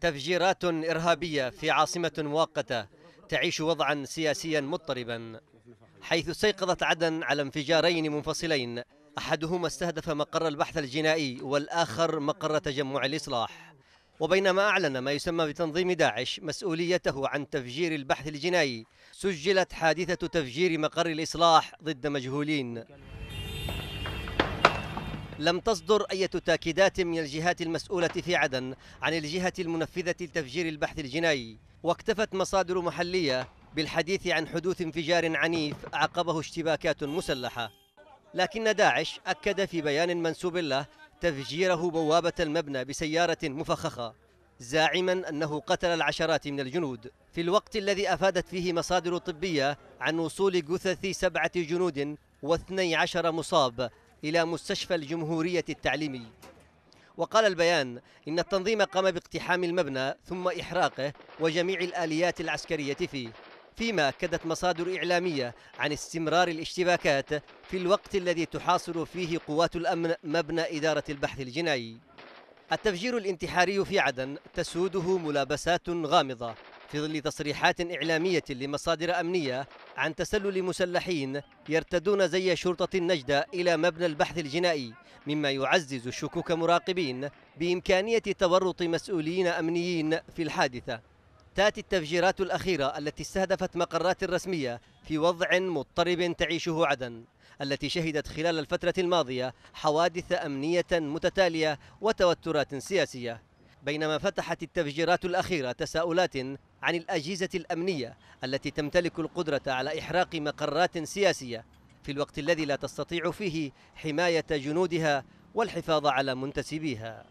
تفجيرات إرهابية في عاصمة مؤقتة تعيش وضعا سياسيا مضطربا حيث استيقظت عدن على انفجارين منفصلين أحدهما استهدف مقر البحث الجنائي والآخر مقر تجمع الإصلاح وبينما أعلن ما يسمى بتنظيم داعش مسؤوليته عن تفجير البحث الجنائي سجلت حادثة تفجير مقر الإصلاح ضد مجهولين لم تصدر أي تاكيدات من الجهات المسؤولة في عدن عن الجهة المنفذة لتفجير البحث الجنائي واكتفت مصادر محلية بالحديث عن حدوث انفجار عنيف عقبه اشتباكات مسلحة لكن داعش أكد في بيان منسوب له تفجيره بوابة المبنى بسيارة مفخخة زاعما أنه قتل العشرات من الجنود في الوقت الذي أفادت فيه مصادر طبية عن وصول جثث سبعة جنود واثني عشر مصاب إلى مستشفى الجمهورية التعليمي وقال البيان إن التنظيم قام باقتحام المبنى ثم إحراقه وجميع الآليات العسكرية فيه فيما أكدت مصادر إعلامية عن استمرار الاشتباكات في الوقت الذي تحاصر فيه قوات الأمن مبنى إدارة البحث الجنائي التفجير الانتحاري في عدن تسوده ملابسات غامضة في ظل تصريحات إعلامية لمصادر أمنية عن تسلل مسلحين يرتدون زي شرطة النجدة إلى مبنى البحث الجنائي مما يعزز شكوك مراقبين بإمكانية تورط مسؤولين أمنيين في الحادثة تأتي التفجيرات الأخيرة التي استهدفت مقرات رسمية في وضع مضطرب تعيشه عدن التي شهدت خلال الفترة الماضية حوادث أمنية متتالية وتوترات سياسية بينما فتحت التفجيرات الأخيرة تساؤلات عن الأجهزة الأمنية التي تمتلك القدرة على إحراق مقرات سياسية في الوقت الذي لا تستطيع فيه حماية جنودها والحفاظ على منتسبيها